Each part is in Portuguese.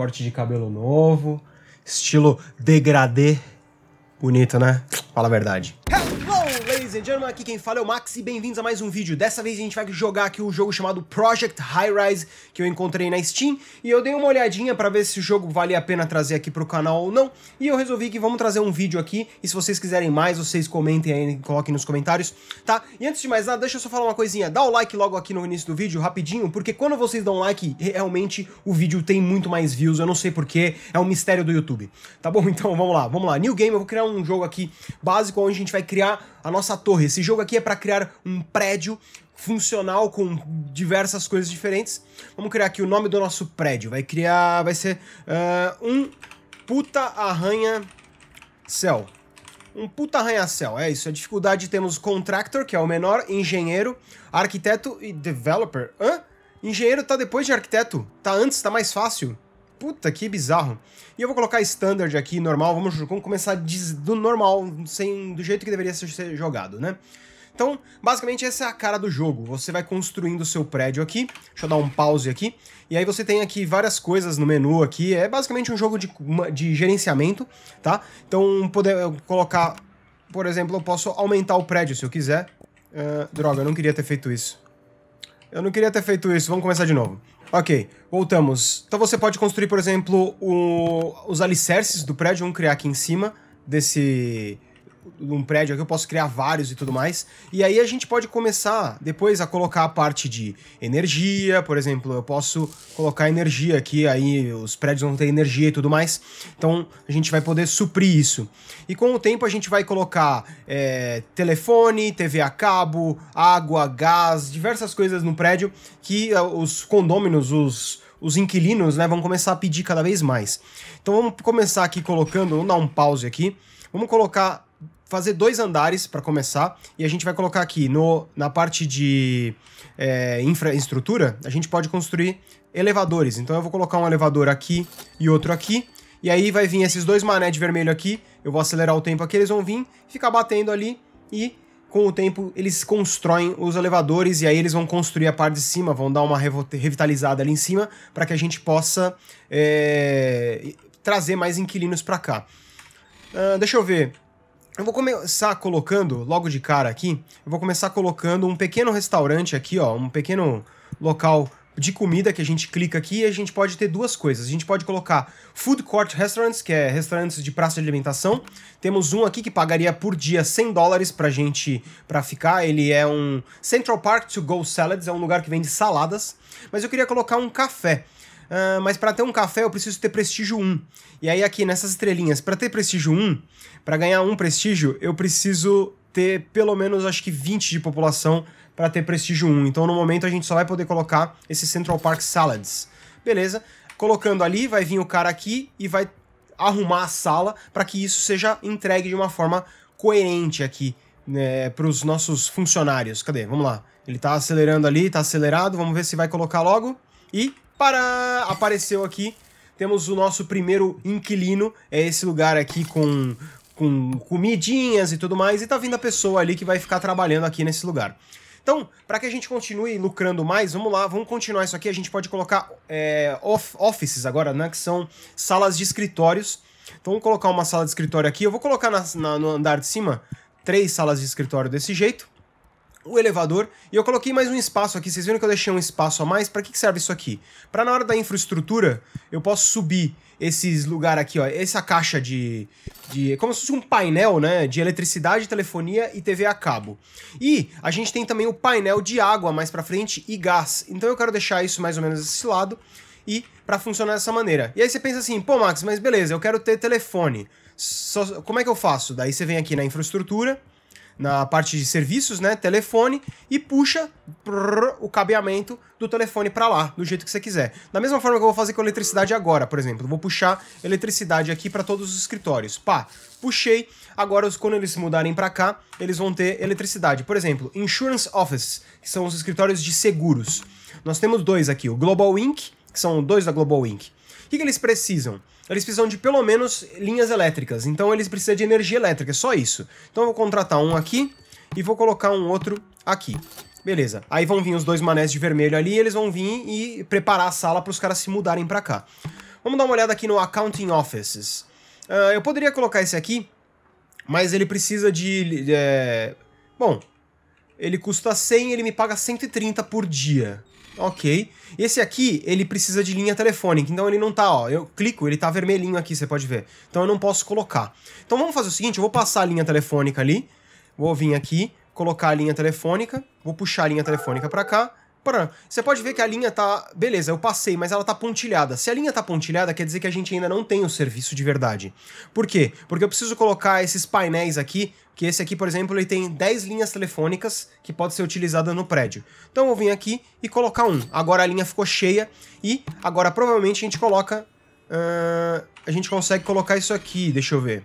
corte de cabelo novo, estilo degradê. Bonito, né? Fala a verdade ladies and gentlemen, aqui quem fala é o Max e bem-vindos a mais um vídeo. Dessa vez a gente vai jogar aqui um jogo chamado Project High Rise, que eu encontrei na Steam, e eu dei uma olhadinha para ver se o jogo vale a pena trazer aqui pro canal ou não, e eu resolvi que vamos trazer um vídeo aqui, e se vocês quiserem mais, vocês comentem aí, coloquem nos comentários, tá? E antes de mais nada, deixa eu só falar uma coisinha, dá o like logo aqui no início do vídeo, rapidinho, porque quando vocês dão like, realmente o vídeo tem muito mais views, eu não sei porquê, é um mistério do YouTube, tá bom? Então vamos lá, vamos lá, New Game, eu vou criar um jogo aqui básico, onde a gente vai criar a nossa torre. Esse jogo aqui é para criar um prédio funcional com diversas coisas diferentes. Vamos criar aqui o nome do nosso prédio. Vai criar, vai ser uh, um puta arranha céu. Um puta arranha-céu, é isso. A dificuldade temos contractor, que é o menor, engenheiro, arquiteto e developer. Hã? Engenheiro tá depois de arquiteto. Tá antes, tá mais fácil. Puta, que bizarro. E eu vou colocar standard aqui, normal, vamos, vamos começar do normal, sem, do jeito que deveria ser jogado, né? Então, basicamente, essa é a cara do jogo. Você vai construindo o seu prédio aqui. Deixa eu dar um pause aqui. E aí você tem aqui várias coisas no menu aqui. É basicamente um jogo de, de gerenciamento, tá? Então, poder colocar... Por exemplo, eu posso aumentar o prédio se eu quiser. Uh, droga, eu não queria ter feito isso. Eu não queria ter feito isso. Vamos começar de novo. Ok, voltamos. Então você pode construir, por exemplo, o, os alicerces do prédio, um criar aqui em cima desse num prédio aqui, eu posso criar vários e tudo mais. E aí a gente pode começar depois a colocar a parte de energia, por exemplo, eu posso colocar energia aqui, aí os prédios vão ter energia e tudo mais. Então a gente vai poder suprir isso. E com o tempo a gente vai colocar é, telefone, TV a cabo, água, gás, diversas coisas no prédio que é, os condôminos, os os inquilinos né, vão começar a pedir cada vez mais. Então vamos começar aqui colocando, vamos dar um pause aqui. Vamos colocar fazer dois andares para começar e a gente vai colocar aqui no, na parte de é, infraestrutura, a gente pode construir elevadores. Então eu vou colocar um elevador aqui e outro aqui. E aí vai vir esses dois mané de vermelho aqui, eu vou acelerar o tempo aqui, eles vão vir, ficar batendo ali e com o tempo eles constroem os elevadores e aí eles vão construir a parte de cima, vão dar uma revitalizada ali em cima para que a gente possa é, trazer mais inquilinos para cá. Uh, deixa eu ver. Eu vou começar colocando, logo de cara aqui, eu vou começar colocando um pequeno restaurante aqui, ó, um pequeno local de comida que a gente clica aqui e a gente pode ter duas coisas. A gente pode colocar food court restaurants, que é restaurantes de praça de alimentação. Temos um aqui que pagaria por dia 100 dólares pra gente pra ficar. Ele é um Central Park to Go Salads, é um lugar que vende saladas. Mas eu queria colocar um café uh, mas para ter um café eu preciso ter prestígio 1. E aí aqui nessas estrelinhas, para ter prestígio 1, para ganhar um prestígio, eu preciso ter pelo menos acho que 20 de população para ter prestígio 1. Então no momento a gente só vai poder colocar esse Central Park Salads. Beleza? Colocando ali, vai vir o cara aqui e vai arrumar a sala para que isso seja entregue de uma forma coerente aqui né, para os nossos funcionários. Cadê? Vamos lá. Ele está acelerando ali, está acelerado. Vamos ver se vai colocar logo. E Pará! Apareceu aqui. Temos o nosso primeiro inquilino. É esse lugar aqui com, com comidinhas e tudo mais. E tá vindo a pessoa ali que vai ficar trabalhando aqui nesse lugar. Então, para que a gente continue lucrando mais, vamos lá, vamos continuar isso aqui. A gente pode colocar é, off offices agora, né? Que são salas de escritórios. Então, vamos colocar uma sala de escritório aqui. Eu vou colocar na, na, no andar de cima três salas de escritório desse jeito o elevador e eu coloquei mais um espaço aqui. Vocês viram que eu deixei um espaço a mais? Para que, serve isso aqui? Para na hora da infraestrutura eu posso subir esses lugar aqui, ó, essa caixa de, de é como se fosse um painel, né, de eletricidade, telefonia e TV a cabo. E a gente tem também o painel de água mais para frente e gás. Então eu quero deixar isso mais ou menos desse lado e para funcionar dessa maneira. E aí você pensa assim, pô, Max, mas beleza, eu quero ter telefone. Só, como é que eu faço? Daí você vem aqui na infraestrutura na parte de serviços, né, telefone, e puxa prrr, o cabeamento do telefone para lá, do jeito que você quiser. Da mesma forma que eu vou fazer com eletricidade agora, por exemplo, eu vou puxar eletricidade aqui para todos os escritórios. Pá, puxei. Agora, quando eles se mudarem para cá, eles vão ter eletricidade. Por exemplo, insurance office, que são os escritórios de seguros. Nós temos dois aqui, o Global Inc, que são dois da Global Inc. O que, que eles precisam? eles precisam de pelo menos linhas elétricas. Então eles precisam de energia elétrica, é só isso. Então eu vou contratar um aqui e vou colocar um outro aqui. Beleza. Aí vão vir os dois manés de vermelho ali, e eles vão vir e preparar a sala para os caras se mudarem para cá. Vamos dar uma olhada aqui no Accounting Offices. Uh, eu poderia colocar esse aqui, mas ele precisa de... É... Bom, ele custa 100 ele me paga 130 por dia. Ok. Esse aqui, ele precisa de linha telefônica, então ele não tá, ó. Eu clico, ele tá vermelhinho aqui, você pode ver. Então eu não posso colocar. Então vamos fazer o seguinte, eu vou passar a linha telefônica ali, vou vir aqui, colocar a linha telefônica, vou puxar a linha telefônica para cá, você pode ver que a linha tá. Beleza, eu passei, mas ela tá pontilhada. Se a linha tá pontilhada, quer dizer que a gente ainda não tem o serviço de verdade. Por quê? Porque eu preciso colocar esses painéis aqui, que esse aqui, por exemplo, ele tem 10 linhas telefônicas que pode ser utilizada no prédio. Então eu vim aqui e colocar um. Agora a linha ficou cheia e agora provavelmente a gente coloca. Uh, a gente consegue colocar isso aqui, deixa eu ver.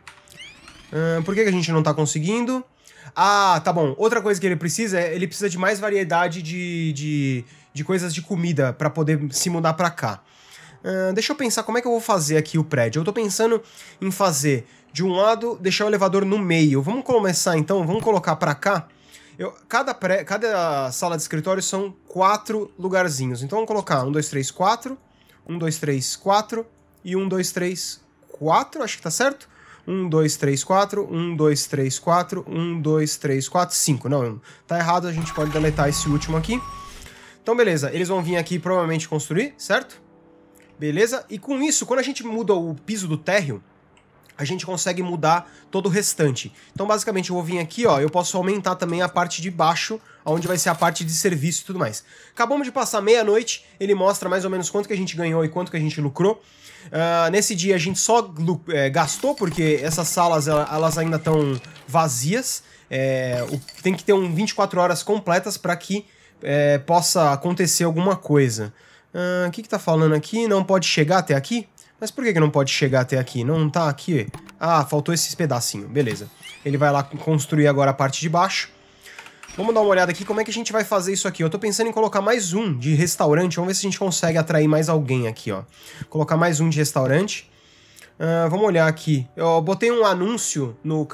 Uh, por que, que a gente não tá conseguindo? Ah, tá bom. Outra coisa que ele precisa é ele precisa de mais variedade de, de, de coisas de comida para poder se mudar para cá. Uh, deixa eu pensar como é que eu vou fazer aqui o prédio. Eu tô pensando em fazer de um lado, deixar o elevador no meio. Vamos começar então, vamos colocar para cá. Eu, cada, pré, cada sala de escritório são quatro lugarzinhos. Então vamos colocar um, dois, três, quatro, um, dois, três, quatro e um, dois, três, quatro. Acho que tá certo. 1, 2, 3, 4, 1, 2, 3, 4, 1, 2, 3, 4, 5. Não, tá errado, a gente pode deletar esse último aqui. Então, beleza, eles vão vir aqui provavelmente construir, certo? Beleza? E com isso, quando a gente muda o piso do térreo, a gente consegue mudar todo o restante. Então, basicamente, eu vou vir aqui, ó, eu posso aumentar também a parte de baixo, onde vai ser a parte de serviço e tudo mais. Acabamos de passar meia-noite, ele mostra mais ou menos quanto que a gente ganhou e quanto que a gente lucrou. Uh, nesse dia a gente só é, gastou, porque essas salas elas ainda estão vazias. É, o, tem que ter um 24 horas completas para que é, possa acontecer alguma coisa. Ah, o uh, que, que tá falando aqui? Não pode chegar até aqui? Mas por que, que não pode chegar até aqui? Não tá aqui? Ah, faltou esses pedacinho. Beleza. Ele vai lá construir agora a parte de baixo. Vamos dar uma olhada aqui como é que a gente vai fazer isso aqui. Eu tô pensando em colocar mais um de restaurante. Vamos ver se a gente consegue atrair mais alguém aqui, ó. Colocar mais um de restaurante. Uh, vamos olhar aqui. Eu botei um anúncio no,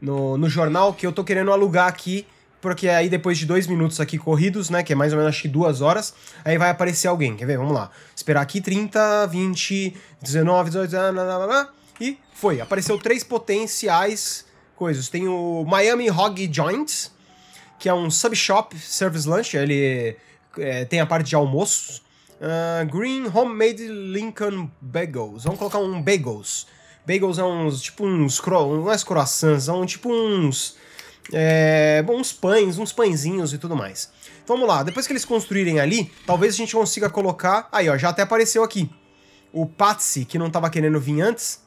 no, no jornal que eu tô querendo alugar aqui porque aí depois de dois minutos aqui corridos, né, que é mais ou menos acho que duas horas, aí vai aparecer alguém, quer ver? Vamos lá. Esperar aqui 30, 20, 19, 18, blá, blá, blá, e foi. Apareceu três potenciais coisas. Tem o Miami Hog Joints, que é um sub-shop service lunch, ele é, tem a parte de almoço. Uh, Green Homemade Lincoln Bagels. Vamos colocar um bagels. Bagels são é uns, tipo uns, cro... não é croissants, são é tipo uns é, uns pães, uns pãezinhos e tudo mais. Vamos lá, depois que eles construírem ali, talvez a gente consiga colocar... Aí, ó, já até apareceu aqui. O Patsy, que não estava querendo vir antes,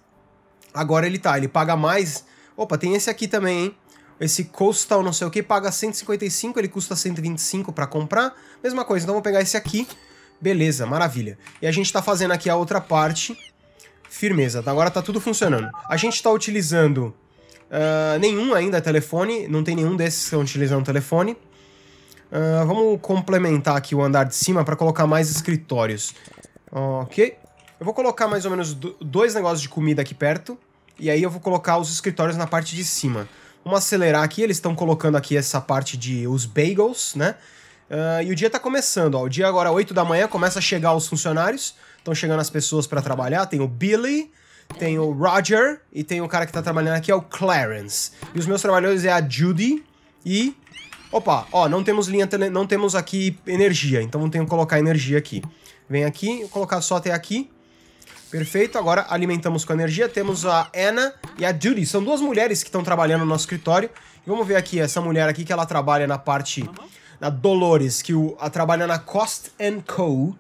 agora ele tá, ele paga mais... Opa, tem esse aqui também, hein? Esse Coastal não sei o que paga 155, ele custa 125 para comprar. Mesma coisa, então vou pegar esse aqui. Beleza, maravilha. E a gente tá fazendo aqui a outra parte. Firmeza, tá? agora tá tudo funcionando. A gente tá utilizando ah, nenhum ainda é telefone, não tem nenhum desses que estão utilizando telefone. Uh, vamos complementar aqui o andar de cima para colocar mais escritórios. Ok. Eu vou colocar mais ou menos dois negócios de comida aqui perto. E aí eu vou colocar os escritórios na parte de cima. Vamos acelerar aqui, eles estão colocando aqui essa parte de os bagels, né? Uh, e o dia tá começando, ó. O dia agora, 8 da manhã, começa a chegar os funcionários. Estão chegando as pessoas para trabalhar. Tem o Billy, tem o Roger e tem o cara que tá trabalhando aqui, é o Clarence. E os meus trabalhadores é a Judy e... Opa, ó, não temos linha, tele... não temos aqui energia, então tenho que colocar energia aqui. Vem aqui, colocar só até aqui. Perfeito, agora alimentamos com energia. Temos a Anna e a Judy. São duas mulheres que estão trabalhando no nosso escritório. E vamos ver aqui essa mulher aqui que ela trabalha na parte na Dolores, que o, a trabalha na Cost and Co. Uh,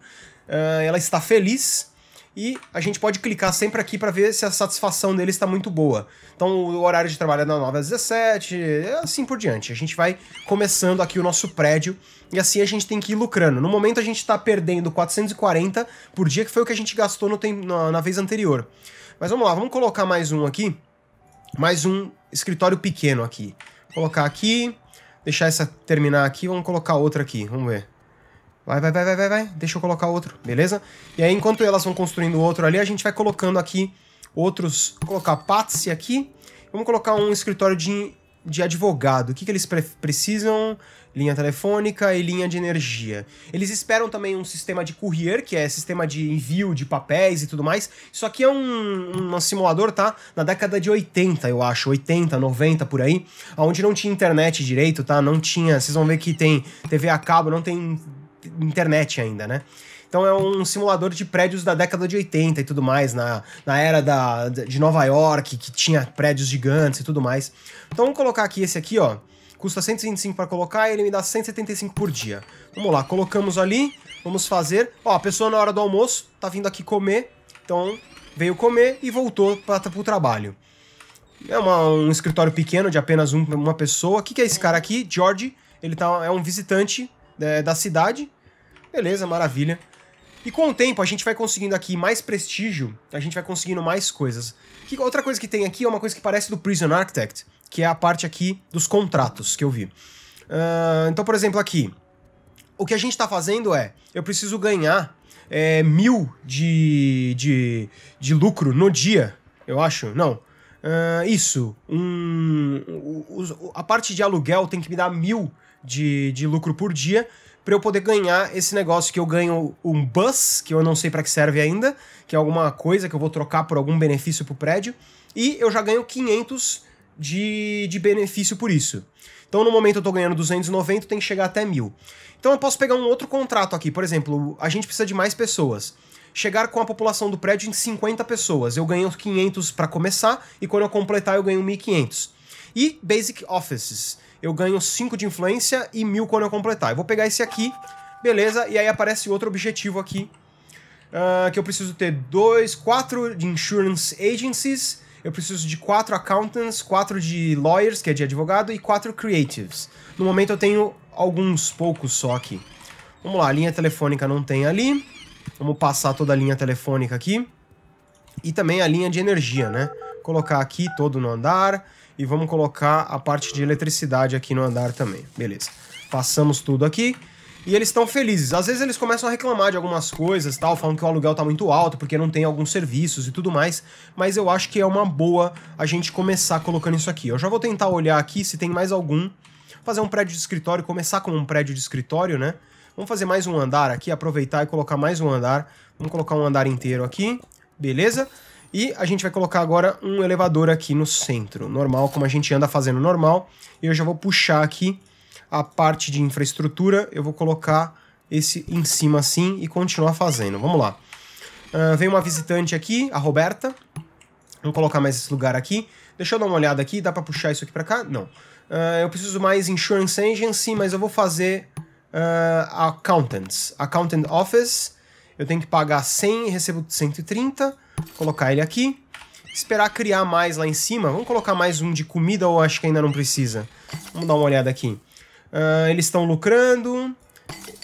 ela está feliz e a gente pode clicar sempre aqui para ver se a satisfação dele está muito boa. Então o horário de trabalho é das 9 às 17, assim por diante. A gente vai começando aqui o nosso prédio e assim a gente tem que ir lucrando. No momento a gente está perdendo 440 por dia, que foi o que a gente gastou no, na, na vez anterior. Mas vamos lá, vamos colocar mais um aqui. Mais um escritório pequeno aqui. Vou colocar aqui, deixar essa terminar aqui, vamos colocar outra aqui, vamos ver. Vai, vai, vai, vai, vai, vai. Deixa eu colocar outro, beleza? E aí, enquanto elas vão construindo outro ali, a gente vai colocando aqui outros... Vou colocar Patsy aqui. Vamos colocar um escritório de, de advogado. O que, que eles precisam? Linha telefônica e linha de energia. Eles esperam também um sistema de courier, que é sistema de envio de papéis e tudo mais. Isso aqui é um, um simulador, tá? Na década de 80, eu acho. 80, 90, por aí. Onde não tinha internet direito, tá? Não tinha... Vocês vão ver que tem TV a cabo, não tem internet ainda, né? Então é um simulador de prédios da década de 80 e tudo mais, na, na era da, de Nova York, que tinha prédios gigantes e tudo mais. Então vamos colocar aqui esse aqui, ó. Custa 125 para colocar e ele me dá 175 por dia. Vamos lá, colocamos ali, vamos fazer. Ó, a pessoa na hora do almoço tá vindo aqui comer, então veio comer e voltou para o trabalho. É uma, um escritório pequeno de apenas um, uma pessoa. O que, que é esse cara aqui? George, ele tá, é um visitante é, da cidade Beleza, maravilha. E com o tempo a gente vai conseguindo aqui mais prestígio, a gente vai conseguindo mais coisas. Que, outra coisa que tem aqui é uma coisa que parece do Prison Architect, que é a parte aqui dos contratos que eu vi. Uh, então, por exemplo, aqui, o que a gente está fazendo é, eu preciso ganhar é, mil de, de, de lucro no dia, eu acho, não. Uh, isso, um, a parte de aluguel tem que me dar mil de, de lucro por dia para eu poder ganhar esse negócio que eu ganho um bus, que eu não sei para que serve ainda, que é alguma coisa que eu vou trocar por algum benefício pro prédio, e eu já ganho 500 de, de benefício por isso. Então, no momento eu tô ganhando 290, tem que chegar até 1000. Então, eu posso pegar um outro contrato aqui. Por exemplo, a gente precisa de mais pessoas. Chegar com a população do prédio em 50 pessoas. Eu ganho 500 para começar e quando eu completar eu ganho 1500. E Basic Offices eu ganho 5 de influência e 1000 quando eu completar. Eu vou pegar esse aqui, beleza, e aí aparece outro objetivo aqui, uh, que eu preciso ter 2, 4 de insurance agencies, eu preciso de 4 accountants, 4 de lawyers, que é de advogado, e 4 creatives. No momento eu tenho alguns poucos só aqui. Vamos lá, a linha telefônica não tem ali. Vamos passar toda a linha telefônica aqui. E também a linha de energia, né? colocar aqui todo no andar e vamos colocar a parte de eletricidade aqui no andar também. Beleza. Passamos tudo aqui e eles estão felizes. Às vezes eles começam a reclamar de algumas coisas, tal, falam que o aluguel tá muito alto porque não tem alguns serviços e tudo mais, mas eu acho que é uma boa a gente começar colocando isso aqui. Eu já vou tentar olhar aqui se tem mais algum, fazer um prédio de escritório, começar com um prédio de escritório, né? Vamos fazer mais um andar aqui, aproveitar e colocar mais um andar. Vamos colocar um andar inteiro aqui, beleza? E a gente vai colocar agora um elevador aqui no centro, normal, como a gente anda fazendo normal. E eu já vou puxar aqui a parte de infraestrutura, eu vou colocar esse em cima assim e continuar fazendo. Vamos lá. Uh, vem uma visitante aqui, a Roberta. vou colocar mais esse lugar aqui. Deixa eu dar uma olhada aqui, dá para puxar isso aqui para cá? Não. Uh, eu preciso mais Insurance Agency, mas eu vou fazer uh, Accountants. Accountant Office, eu tenho que pagar 100 e recebo 130. Colocar ele aqui. Esperar criar mais lá em cima. Vamos colocar mais um de comida ou acho que ainda não precisa? Vamos dar uma olhada aqui. Uh, eles estão lucrando.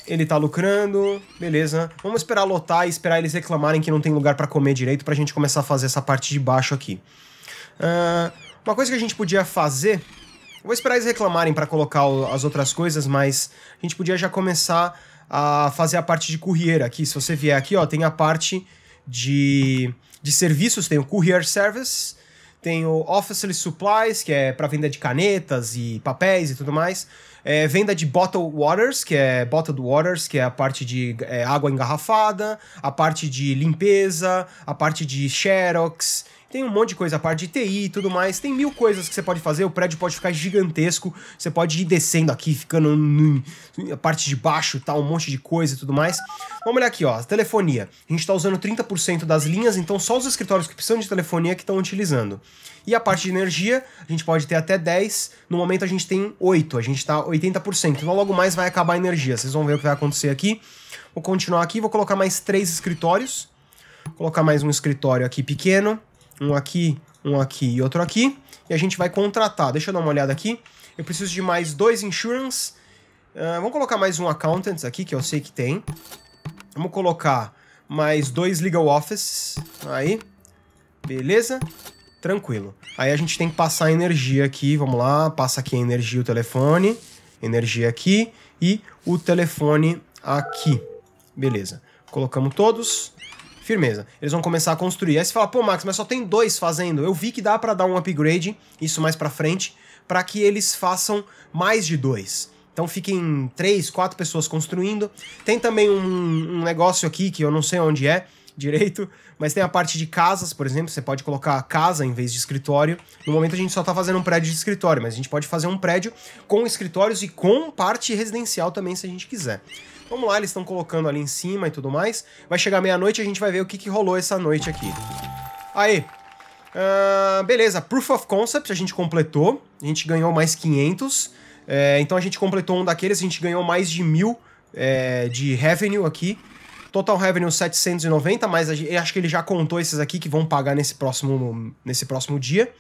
Ele tá lucrando, beleza. Vamos esperar lotar e esperar eles reclamarem que não tem lugar para comer direito pra gente começar a fazer essa parte de baixo aqui. Uh, uma coisa que a gente podia fazer... Vou esperar eles reclamarem para colocar as outras coisas, mas a gente podia já começar a fazer a parte de currieira aqui. Se você vier aqui, ó, tem a parte de de serviços, tem o Courier Service, tem o Office Supplies, que é para venda de canetas e papéis e tudo mais. É, venda de bottled waters, que é bottled waters, que é a parte de é, água engarrafada, a parte de limpeza, a parte de xerox tem um monte de coisa, a parte de TI e tudo mais. Tem mil coisas que você pode fazer. O prédio pode ficar gigantesco. Você pode ir descendo aqui, ficando na parte de baixo, tá? Um monte de coisa e tudo mais. Vamos olhar aqui, ó. Telefonia. A gente tá usando 30% das linhas, então só os escritórios que precisam de telefonia que estão utilizando. E a parte de energia, a gente pode ter até 10. No momento a gente tem 8, a gente tá 80%. Então logo mais vai acabar a energia. Vocês vão ver o que vai acontecer aqui. Vou continuar aqui, vou colocar mais três escritórios. Vou colocar mais um escritório aqui pequeno um aqui, um aqui e outro aqui. E a gente vai contratar. Deixa eu dar uma olhada aqui. Eu preciso de mais dois insurance. Uh, vamos colocar mais um accountant aqui, que eu sei que tem. Vamos colocar mais dois legal offices. Aí. Beleza. Tranquilo. Aí a gente tem que passar energia aqui. Vamos lá. Passa aqui a energia o telefone. Energia aqui. E o telefone aqui. Beleza. Colocamos todos firmeza. Eles vão começar a construir. Aí você fala, pô, Max, mas só tem dois fazendo. Eu vi que dá para dar um upgrade, isso mais para frente, para que eles façam mais de dois. Então fiquem três, quatro pessoas construindo. Tem também um, um negócio aqui que eu não sei onde é, direito, mas tem a parte de casas, por exemplo, você pode colocar casa em vez de escritório. No momento a gente só está fazendo um prédio de escritório, mas a gente pode fazer um prédio com escritórios e com parte residencial também, se a gente quiser. Vamos lá, eles estão colocando ali em cima e tudo mais. Vai chegar meia-noite e a gente vai ver o que, que rolou essa noite aqui. Aí, Uh, beleza, Proof of Concept a gente completou, a gente ganhou mais 500, é, então a gente completou um daqueles, a gente ganhou mais de mil é, de revenue aqui, Total Revenue 790, mas acho que ele já contou esses aqui que vão pagar nesse próximo, nesse próximo dia.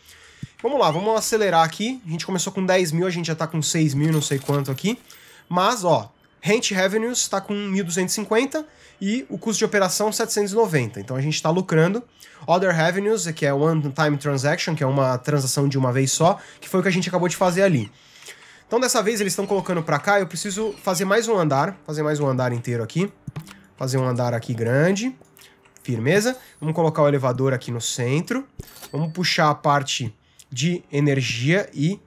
Vamos lá, vamos acelerar aqui. A gente começou com 10 mil, a gente já tá com 6 mil, não sei quanto aqui. Mas, ó, Rent Revenues está com 1.250 e o custo de operação 790. Então a gente está lucrando. Other Revenues, que é One Time Transaction, que é uma transação de uma vez só, que foi o que a gente acabou de fazer ali. Então dessa vez eles estão colocando para cá, eu preciso fazer mais um andar, fazer mais um andar inteiro aqui fazer um andar aqui grande. Firmeza. Vamos colocar o elevador aqui no centro. Vamos puxar a parte de energia e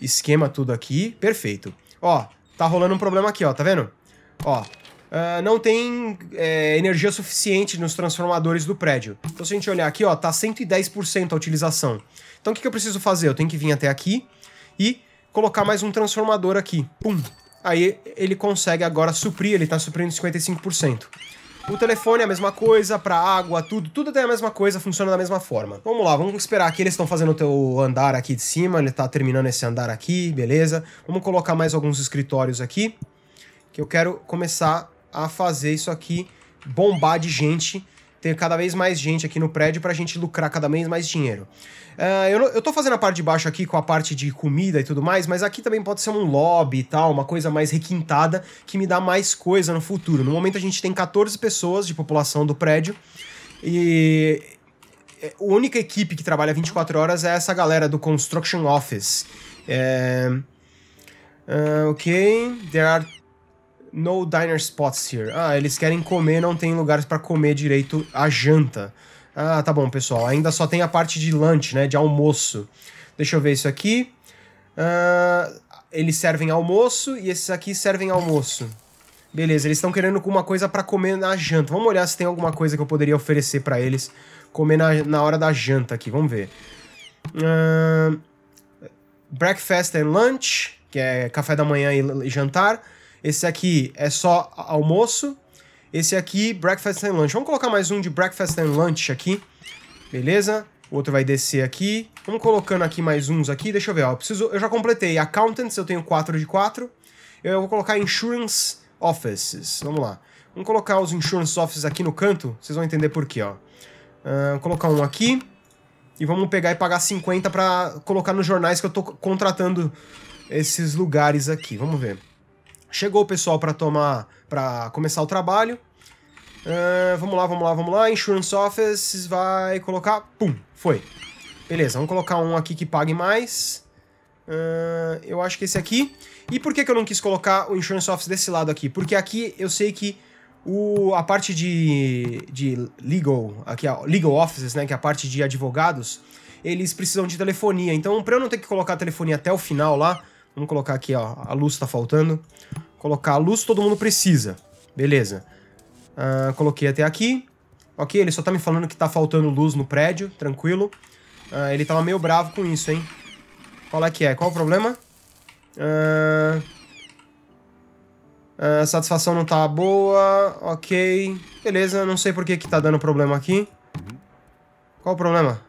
esquema tudo aqui. Perfeito. Ó, tá rolando um problema aqui, ó. Tá vendo? Ó, Uh, não tem é, energia suficiente nos transformadores do prédio. Então, se a gente olhar aqui, ó, tá 110% a utilização. Então, o que, que eu preciso fazer? Eu tenho que vir até aqui e colocar mais um transformador aqui. Pum! Aí ele consegue agora suprir, ele está suprindo 55%. O telefone é a mesma coisa, para água, tudo, tudo tem a mesma coisa, funciona da mesma forma. Vamos lá, vamos esperar aqui, eles estão fazendo o teu andar aqui de cima, ele está terminando esse andar aqui, beleza. Vamos colocar mais alguns escritórios aqui, que eu quero começar a fazer isso aqui bombar de gente ter cada vez mais gente aqui no prédio para a gente lucrar cada vez mais dinheiro. Uh, eu, eu tô fazendo a parte de baixo aqui com a parte de comida e tudo mais, mas aqui também pode ser um lobby e tal, uma coisa mais requintada que me dá mais coisa no futuro. No momento a gente tem 14 pessoas de população do prédio e é, a única equipe que trabalha 24 horas é essa galera do Construction Office. É... Uh, ok, there are no diner spots here. Ah, eles querem comer, não tem lugares para comer direito a janta. Ah, tá bom, pessoal. Ainda só tem a parte de lunch, né? De almoço. Deixa eu ver isso aqui. Ah, eles servem almoço e esses aqui servem almoço. Beleza, eles estão querendo alguma coisa para comer na janta. Vamos olhar se tem alguma coisa que eu poderia oferecer para eles comer na, na hora da janta aqui. Vamos ver. Uh, breakfast and lunch, que é café da manhã e jantar. Esse aqui é só almoço. Esse aqui, breakfast and lunch. Vamos colocar mais um de breakfast and lunch aqui. Beleza? O outro vai descer aqui. Vamos colocando aqui mais uns aqui. Deixa eu ver, ó. Eu, preciso, eu já completei accountants, eu tenho 4 de 4. Eu vou colocar insurance offices. Vamos lá. Vamos colocar os insurance offices aqui no canto. Vocês vão entender por quê, ó. Uh, vou colocar um aqui. E vamos pegar e pagar 50 para colocar nos jornais que eu tô contratando esses lugares aqui. Vamos ver. Chegou o pessoal para tomar, para começar o trabalho. Uh, vamos lá, vamos lá, vamos lá. Insurance Office vai colocar. Pum, foi. Beleza, vamos colocar um aqui que pague mais. Uh, eu acho que esse aqui. E por que, que eu não quis colocar o Insurance Office desse lado aqui? Porque aqui eu sei que o, a parte de, de legal, aqui, ó, legal offices, né, que é a parte de advogados, eles precisam de telefonia. Então, para eu não ter que colocar a telefonia até o final lá, Vamos colocar aqui, ó. A luz tá faltando. Colocar a luz, todo mundo precisa. Beleza. Uh, coloquei até aqui. Ok, ele só tá me falando que tá faltando luz no prédio, tranquilo. Uh, ele tava meio bravo com isso, hein? Qual é que é? Qual o problema? Uh... Uh, satisfação não tá boa, ok. Beleza, não sei por que que tá dando problema aqui. Qual o problema?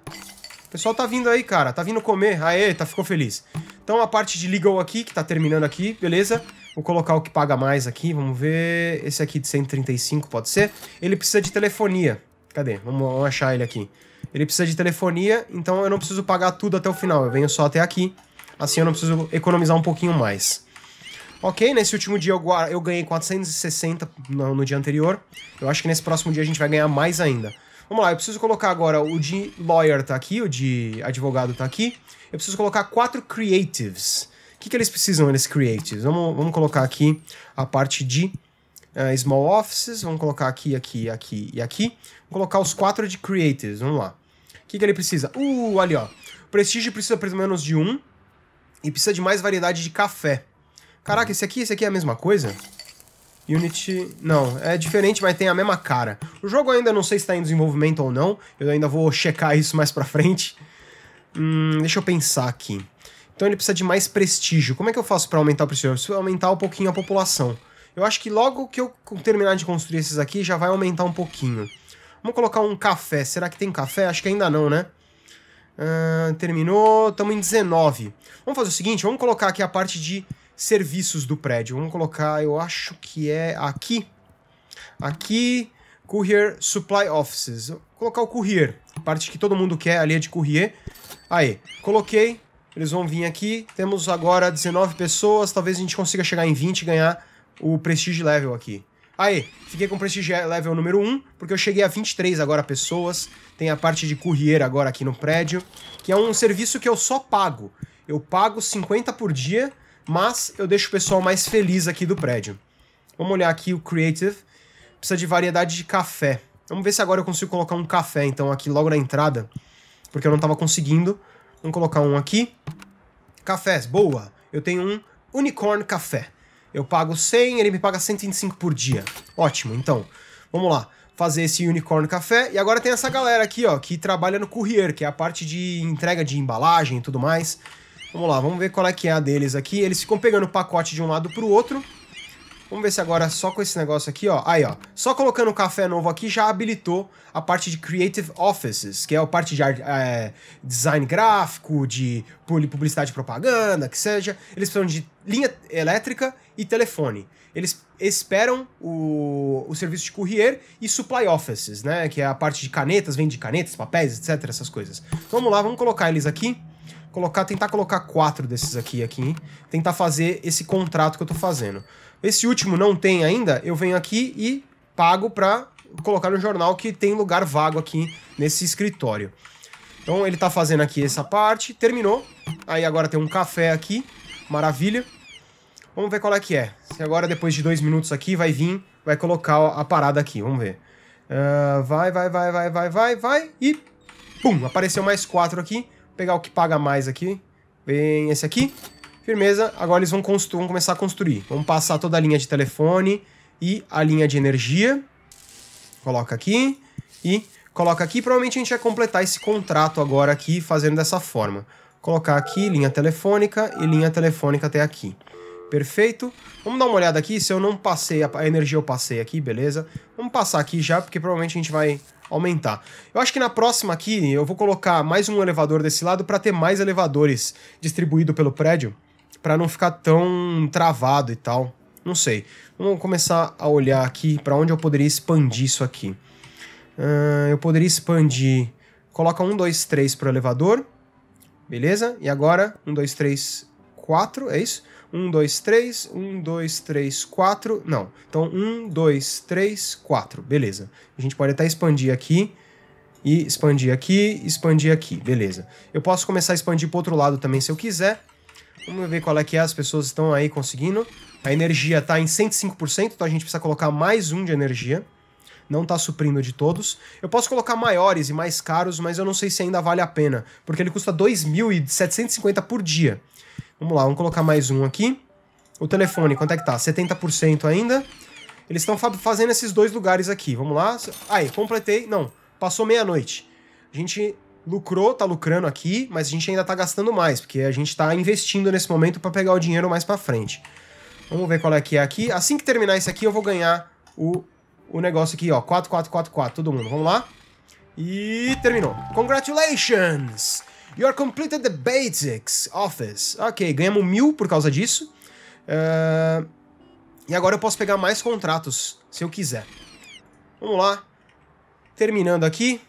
O pessoal tá vindo aí, cara. Tá vindo comer. Aê, tá, ficou feliz. Então a parte de legal aqui, que tá terminando aqui, beleza? Vou colocar o que paga mais aqui, vamos ver. Esse aqui de 135 pode ser. Ele precisa de telefonia. Cadê? Vamos, vamos achar ele aqui. Ele precisa de telefonia, então eu não preciso pagar tudo até o final. Eu venho só até aqui. Assim eu não preciso economizar um pouquinho mais. Ok, nesse último dia eu, eu ganhei 460 no, no dia anterior. Eu acho que nesse próximo dia a gente vai ganhar mais ainda. Vamos lá, eu preciso colocar agora o de lawyer tá aqui, o de advogado tá aqui. Eu preciso colocar quatro creatives. O que, que eles precisam, eles creatives? Vamos, vamos colocar aqui a parte de uh, small offices. Vamos colocar aqui, aqui, aqui e aqui. Vamos colocar os quatro de creatives. Vamos lá. O que, que ele precisa? Uh, ali ó. Prestígio precisa pelo menos de um. E precisa de mais variedade de café. Caraca, esse aqui, esse aqui é a mesma coisa? Unity. Não, é diferente, mas tem a mesma cara. O jogo ainda não sei se está em desenvolvimento ou não. Eu ainda vou checar isso mais pra frente. Hum, deixa eu pensar aqui. Então ele precisa de mais prestígio. Como é que eu faço para aumentar o prestígio? Eu preciso aumentar um pouquinho a população. Eu acho que logo que eu terminar de construir esses aqui, já vai aumentar um pouquinho. Vamos colocar um café. Será que tem café? Acho que ainda não, né? Uh, terminou. Estamos em 19. Vamos fazer o seguinte, vamos colocar aqui a parte de serviços do prédio. Vamos colocar, eu acho que é aqui. Aqui, Courier Supply Offices. Vou colocar o Courier, a parte que todo mundo quer ali é de Courier. Aí, coloquei, eles vão vir aqui. Temos agora 19 pessoas, talvez a gente consiga chegar em 20 e ganhar o Prestige Level aqui. Aí, fiquei com Prestige Level número 1, porque eu cheguei a 23 agora pessoas. Tem a parte de courier agora aqui no prédio, que é um serviço que eu só pago. Eu pago 50 por dia mas eu deixo o pessoal mais feliz aqui do prédio. Vamos olhar aqui o Creative. Precisa de variedade de café. Vamos ver se agora eu consigo colocar um café, então, aqui logo na entrada. Porque eu não estava conseguindo. Vamos colocar um aqui. Cafés, boa. Eu tenho um Unicorn Café. Eu pago 100, ele me paga 125 por dia. Ótimo, então. Vamos lá. Fazer esse Unicorn Café. E agora tem essa galera aqui, ó, que trabalha no courier, que é a parte de entrega de embalagem e tudo mais. Vamos lá, vamos ver qual é que é a deles aqui. Eles ficam pegando o pacote de um lado pro outro. Vamos ver se agora só com esse negócio aqui, ó. Aí, ó. Só colocando o café novo aqui já habilitou a parte de Creative Offices, que é a parte de é, design gráfico, de publicidade e propaganda, que seja. Eles precisam de linha elétrica e telefone. Eles esperam o, o serviço de courier e supply offices, né? Que é a parte de canetas, vende canetas, papéis, etc. Essas coisas. vamos lá, vamos colocar eles aqui colocar, tentar colocar quatro desses aqui, aqui, tentar fazer esse contrato que eu tô fazendo. Esse último não tem ainda, eu venho aqui e pago para colocar no jornal que tem lugar vago aqui nesse escritório. Então ele tá fazendo aqui essa parte, terminou. Aí agora tem um café aqui, maravilha. Vamos ver qual é que é. Se agora depois de dois minutos aqui vai vir, vai colocar a parada aqui, vamos ver. Uh, vai, vai, vai, vai, vai, vai, vai, e pum, apareceu mais quatro aqui pegar o que paga mais aqui. Vem esse aqui. Firmeza. Agora eles vão, vão começar a construir. Vamos passar toda a linha de telefone e a linha de energia. Coloca aqui e coloca aqui. Provavelmente a gente vai completar esse contrato agora aqui fazendo dessa forma. Colocar aqui linha telefônica e linha telefônica até aqui. Perfeito. Vamos dar uma olhada aqui, se eu não passei, a energia eu passei aqui, beleza. Vamos passar aqui já, porque provavelmente a gente vai aumentar. Eu acho que na próxima aqui eu vou colocar mais um elevador desse lado para ter mais elevadores distribuído pelo prédio, para não ficar tão travado e tal. Não sei. Vamos começar a olhar aqui para onde eu poderia expandir isso aqui. Uh, eu poderia expandir. Coloca 1, 2, 3 para o elevador. Beleza? E agora, 1, 2, 3, 4. É isso? 1, 2, 3, 1, 2, 3, 4. Não. Então, 1, 2, 3, 4. Beleza. A gente pode até expandir aqui. E expandir aqui, expandir aqui. Beleza. Eu posso começar a expandir para outro lado também se eu quiser. Vamos ver qual é que é. As pessoas estão aí conseguindo. A energia está em 105%, então a gente precisa colocar mais um de energia. Não está suprindo de todos. Eu posso colocar maiores e mais caros, mas eu não sei se ainda vale a pena. Porque ele custa 2.750 por dia. Vamos lá, vamos colocar mais um aqui. O telefone, quanto é que tá? 70% ainda. Eles estão fazendo esses dois lugares aqui. Vamos lá. Aí, completei. Não, passou meia-noite. A gente lucrou, tá lucrando aqui, mas a gente ainda tá gastando mais, porque a gente tá investindo nesse momento para pegar o dinheiro mais para frente. Vamos ver qual é que é aqui. Assim que terminar isso aqui, eu vou ganhar o, o negócio aqui, ó. 4444, todo mundo. Vamos lá. E terminou. Congratulations! You completed the basics office. Ok, ganhamos mil por causa disso. Uh, e agora eu posso pegar mais contratos, se eu quiser. Vamos lá. Terminando aqui.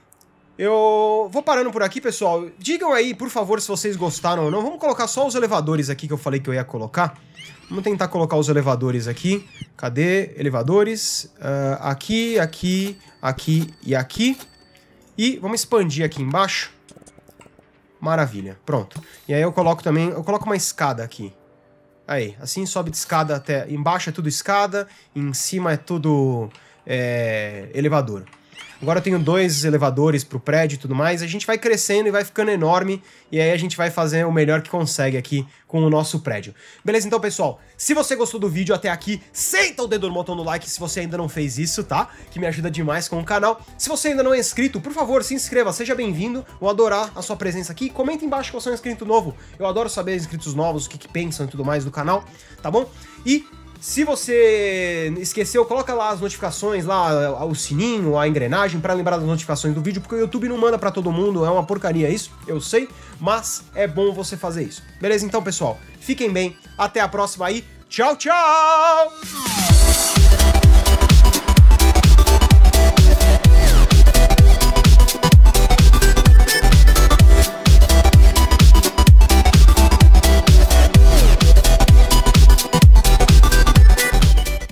Eu vou parando por aqui, pessoal. Digam aí, por favor, se vocês gostaram ou não. Vamos colocar só os elevadores aqui que eu falei que eu ia colocar. Vamos tentar colocar os elevadores aqui. Cadê? Elevadores. Uh, aqui, aqui, aqui e aqui. E vamos expandir aqui embaixo. Maravilha, pronto. E aí eu coloco também, eu coloco uma escada aqui. Aí, assim sobe de escada até... Embaixo é tudo escada, em cima é tudo é, elevador. Agora eu tenho dois elevadores pro prédio e tudo mais. A gente vai crescendo e vai ficando enorme. E aí a gente vai fazer o melhor que consegue aqui com o nosso prédio. Beleza? Então, pessoal, se você gostou do vídeo até aqui, senta o dedo no botão do like se você ainda não fez isso, tá? Que me ajuda demais com o canal. Se você ainda não é inscrito, por favor, se inscreva. Seja bem-vindo. Vou adorar a sua presença aqui. Comenta embaixo que você é um inscrito novo. Eu adoro saber inscritos novos, o que, que pensam e tudo mais do canal, tá bom? E se você esqueceu, coloca lá as notificações, lá o sininho, a engrenagem para lembrar das notificações do vídeo, porque o YouTube não manda para todo mundo, é uma porcaria isso, eu sei, mas é bom você fazer isso. Beleza então, pessoal? Fiquem bem, até a próxima aí. Tchau, tchau.